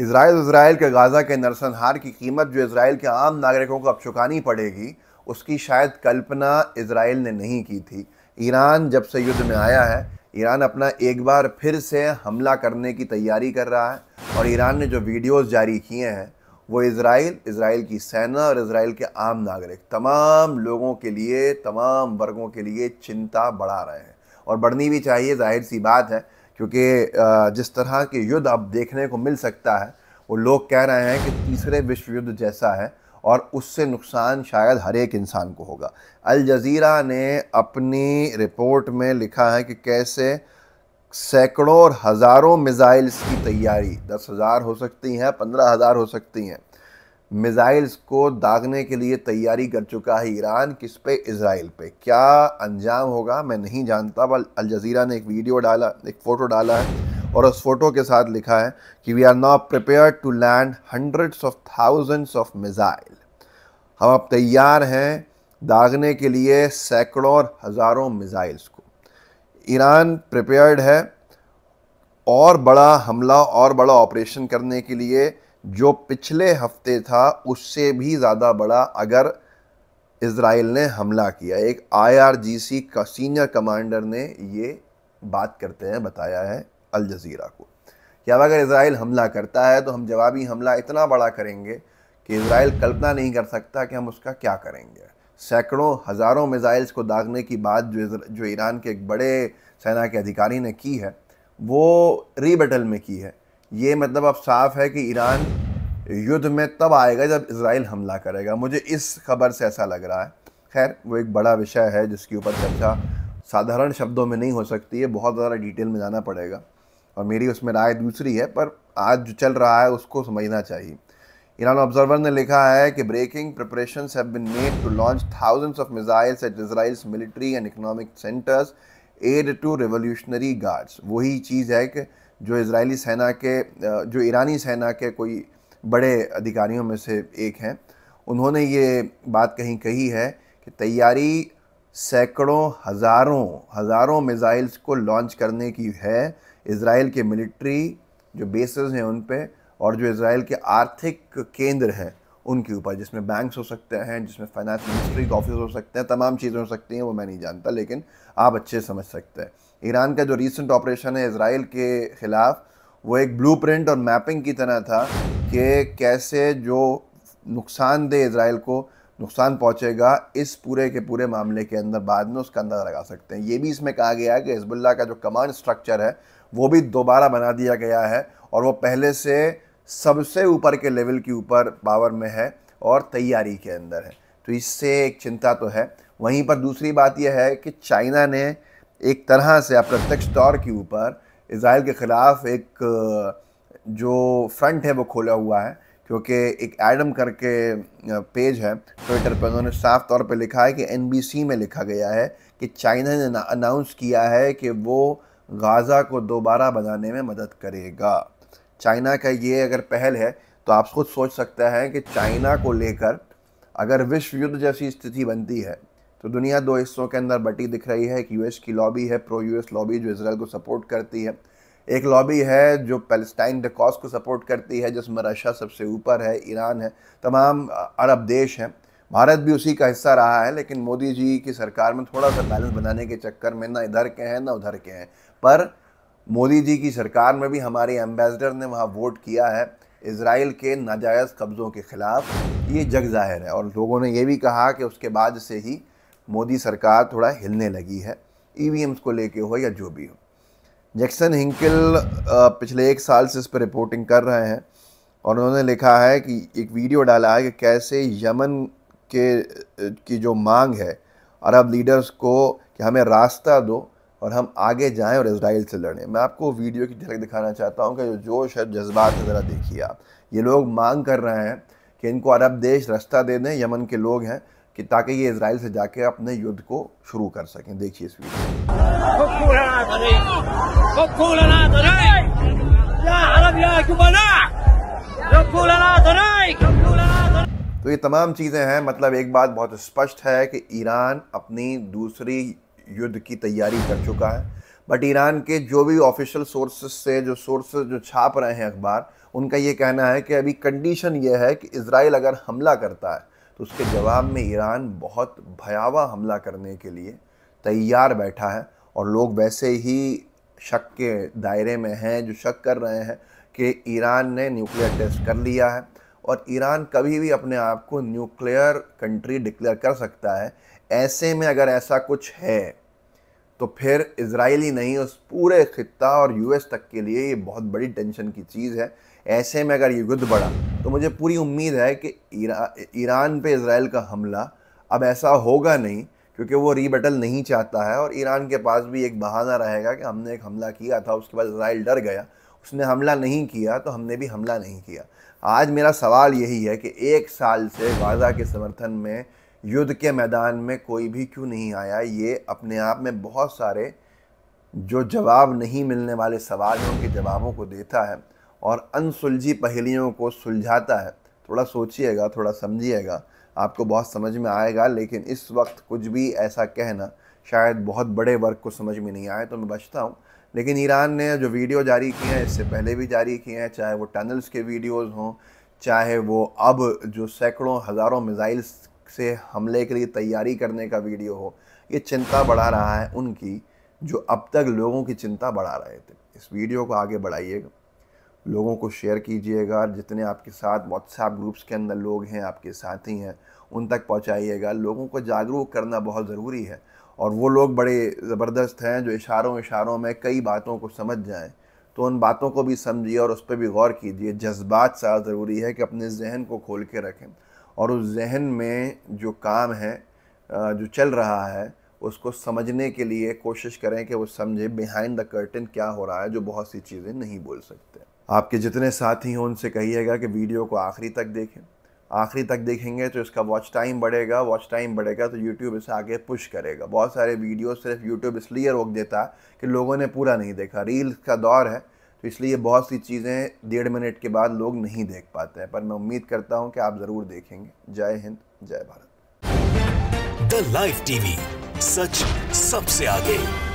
Israel Israel के Gaza के नरसंहार की कीमत जो इसराइल के आम नागरिकों को अब चुकानी पड़ेगी उसकी शायद कल्पना इसराइल ने नहीं की थी ईरान जब से युद्ध में आया है ईरान अपना एक बार फिर से हमला करने की तैयारी कर रहा है और ईरान ने जो वीडियोस जारी किए हैं वो इसराइल इसराइल की सेना और इसराइल के आम नागरिक तमाम लोगों के लिए तमाम वर्गों के लिए चिंता बढ़ा रहे हैं और बढ़नी भी चाहिए जाहिर सी बात है क्योंकि जिस तरह के युद्ध अब देखने को मिल सकता है वो लोग कह रहे हैं कि तीसरे विश्व युद्ध जैसा है और उससे नुकसान शायद हर एक इंसान को होगा अल जज़ीरा ने अपनी रिपोर्ट में लिखा है कि कैसे सैकड़ों और हज़ारों मिज़ाइल्स की तैयारी दस हज़ार हो सकती हैं पंद्रह हज़ार हो सकती हैं मिसाइल्स को दागने के लिए तैयारी कर चुका है ईरान किस पे इसराइल पे क्या अंजाम होगा मैं नहीं जानता बल अल जजीरा ने एक वीडियो डाला एक फ़ोटो डाला है और उस फोटो के साथ लिखा है कि we are not prepare to land hundreds of thousands of missile हम अब तैयार हैं दागने के लिए सैकड़ों और हज़ारों मिज़ाइल्स को ईरान प्रिपेयर्ड है और बड़ा हमला और बड़ा ऑपरेशन करने के लिए जो पिछले हफ्ते था उससे भी ज़्यादा बड़ा अगर इसराइल ने हमला किया एक आईआरजीसी का सीनियर कमांडर ने ये बात करते हैं बताया है अल जजीरा को कि अब अगर इसराइल हमला करता है तो हम जवाबी हमला इतना बड़ा करेंगे कि इसराइल कल्पना नहीं कर सकता कि हम उसका क्या करेंगे सैकड़ों हज़ारों मिज़ाइल्स को दागने की बात जो जो ईरान के एक बड़े सेना के अधिकारी ने की है वो रीबटल में की है ये मतलब अब साफ है कि ईरान युद्ध में तब आएगा जब इसराइल हमला करेगा मुझे इस खबर से ऐसा लग रहा है खैर वो एक बड़ा विषय है जिसके ऊपर चर्चा साधारण शब्दों में नहीं हो सकती है बहुत ज़्यादा डिटेल में जाना पड़ेगा और मेरी उसमें राय दूसरी है पर आज जो चल रहा है उसको समझना चाहिए ईरान ऑब्जर्वर ने लिखा है कि breaking preparation have made to launch thousands of missiles at Israel's military and economic centres add to revolutionary guards वही चीज़ है कि जो इसराइली सेना के जो ईरानी सेना के कोई बड़े अधिकारियों में से एक हैं उन्होंने ये बात कहीं कही है कि तैयारी सैकड़ों हज़ारों हज़ारों मिज़ाइल्स को लॉन्च करने की है इसराइल के मिलिट्री जो बेस हैं उन पे और जो इसराइल के आर्थिक केंद्र हैं उनके ऊपर जिसमें बैंक्स हो सकते हैं जिसमें फाइनेंस मिनिस्ट्री के ऑफिस हो सकते हैं तमाम चीज़ें हो सकती हैं वो मैं नहीं जानता लेकिन आप अच्छे समझ सकते हैं ईरान का जो रिसेंट ऑपरेशन है इसराइल के ख़िलाफ़ वो एक ब्लूप्रिंट और मैपिंग की तरह था कि कैसे जो नुकसान दे इसराइल को नुकसान पहुंचेगा इस पूरे के पूरे मामले के अंदर बाद में उसका अंदाज़ा लगा सकते हैं ये भी इसमें कहा गया है कि हिजबुल्ला का जो कमांड स्ट्रक्चर है वो भी दोबारा बना दिया गया है और वो पहले से सबसे ऊपर के लेवल के ऊपर पावर में है और तैयारी के अंदर है तो इससे एक चिंता तो है वहीं पर दूसरी बात यह है कि चाइना ने एक तरह से अप्रत्यक्ष तौर के ऊपर इसराइल के ख़िलाफ़ एक जो फ्रंट है वो खोला हुआ है क्योंकि एक एडम करके पेज है ट्विटर पर उन्होंने साफ तौर पे लिखा है कि एनबीसी में लिखा गया है कि चाइना ने अनाउंस किया है कि वो गाज़ा को दोबारा बनाने में मदद करेगा चाइना का ये अगर पहल है तो आप खुद सोच सकते हैं कि चाइना को लेकर अगर विश्व युद्ध जैसी स्थिति बनती है तो दुनिया दो हिस्सों के अंदर बटी दिख रही है एक यूएस की लॉबी है प्रो यूएस लॉबी जो इसराइल को सपोर्ट करती है एक लॉबी है जो पैलेस्टाइन डकॉस को सपोर्ट करती है जिसमें रशिया सबसे ऊपर है ईरान है तमाम अरब देश हैं भारत भी उसी का हिस्सा रहा है लेकिन मोदी जी की सरकार में थोड़ा सा बैलेंस बनाने के चक्कर में ना इधर के हैं ना उधर के हैं पर मोदी जी की सरकार में भी हमारे एम्बेसडर ने वहाँ वोट किया है इसराइल के नाजायज़ कब्ज़ों के ख़िलाफ़ ये जग जाहिर है और लोगों ने यह भी कहा कि उसके बाद से ही मोदी सरकार थोड़ा हिलने लगी है ई e को लेके हो या जो भी हो जैक्सन हिंकल पिछले एक साल से इस पर रिपोर्टिंग कर रहे हैं और उन्होंने लिखा है कि एक वीडियो डाला है कि कैसे यमन के की जो मांग है अरब लीडर्स को कि हमें रास्ता दो और हम आगे जाएं और इसराइल से लड़ें मैं आपको वीडियो की झलक दिखाना चाहता हूं कि जो जोश है जज्बात है ज़रा देखिए आप ये लोग मांग कर रहे हैं कि इनको अरब देश रास्ता दे दें यमन के लोग हैं कि ताकि ये इसराइल से जाके अपने युद्ध को शुरू कर सकें देखिए इस वीडियो तो ये तमाम चीज़ें हैं मतलब एक बात बहुत स्पष्ट है कि ईरान अपनी दूसरी युद्ध की तैयारी कर चुका है बट ईरान के जो भी ऑफिशियल सोर्सेस से जो सोर्स जो छाप रहे हैं अखबार उनका ये कहना है कि अभी कंडीशन ये है कि इसराइल अगर हमला करता है तो उसके जवाब में ईरान बहुत भयावह हमला करने के लिए तैयार बैठा है और लोग वैसे ही शक के दायरे में हैं जो शक कर रहे हैं कि ईरान ने न्यूक्लियर टेस्ट कर लिया है और ईरान कभी भी अपने आप को न्यूक्लियर कंट्री डिक्लेयर कर सकता है ऐसे में अगर ऐसा कुछ है तो फिर इसराइली नहीं उस पूरे खत्ता और यूएस तक के लिए ये बहुत बड़ी टेंशन की चीज़ है ऐसे में अगर ये युद्ध बढ़ा तो मुझे पूरी उम्मीद है कि ईरा ईरान पे इसराइल का हमला अब ऐसा होगा नहीं क्योंकि वो रीबेटल नहीं चाहता है और ईरान के पास भी एक बहाना रहेगा कि हमने एक हमला किया था उसके बाद इसराइल डर गया उसने हमला नहीं किया तो हमने भी हमला नहीं किया आज मेरा सवाल यही है कि एक साल से गाज़ा के समर्थन में युद्ध के मैदान में कोई भी क्यों नहीं आया ये अपने आप में बहुत सारे जो जवाब नहीं मिलने वाले सवाल हैं उनके जवाबों को देता है और अनसुलझी पहेलियों को सुलझाता है थोड़ा सोचिएगा थोड़ा समझिएगा आपको बहुत समझ में आएगा लेकिन इस वक्त कुछ भी ऐसा कहना शायद बहुत बड़े वर्ग को समझ में नहीं आए तो मैं बचता हूँ लेकिन ईरान ने जो वीडियो जारी किए हैं इससे पहले भी जारी किए हैं चाहे वो टनल्स के वीडियोज़ हों चाहे वो अब जो सैकड़ों हज़ारों मिज़ाइल्स से हमले के लिए तैयारी करने का वीडियो हो ये चिंता बढ़ा रहा है उनकी जो अब तक लोगों की चिंता बढ़ा रहे थे इस वीडियो को आगे बढ़ाइएगा लोगों को शेयर कीजिएगा जितने आपके साथ व्हाट्सएप ग्रुप्स के अंदर लोग हैं आपके साथी हैं उन तक पहुंचाइएगा लोगों को जागरूक करना बहुत ज़रूरी है और वो लोग बड़े ज़बरदस्त हैं जो इशारों इशारों में कई बातों को समझ जाएं तो उन बातों को भी समझिए और उस पर भी गौर कीजिए जज्बात सारा ज़रूरी है कि अपने जहन को खोल के रखें और उस जहन में जो काम है जो चल रहा है उसको समझने के लिए कोशिश करें कि वो समझे बिहाइंड द कर्टन क्या हो रहा है जो बहुत सी चीज़ें नहीं बोल सकते आपके जितने साथी हों उनसे कहिएगा कि वीडियो को आखिरी तक देखें आखिरी तक देखेंगे तो इसका वॉच टाइम बढ़ेगा वॉच टाइम बढ़ेगा तो यूट्यूब इसे आगे पुश करेगा बहुत सारे वीडियो सिर्फ यूट्यूब इसलिए रोक देता है कि लोगों ने पूरा नहीं देखा रील्स का दौर है तो इसलिए बहुत सी चीज़ें डेढ़ मिनट के बाद लोग नहीं देख पाते हैं पर मैं उम्मीद करता हूँ कि आप ज़रूर देखेंगे जय हिंद जय भारत द लाइव टीवी सच सबसे आगे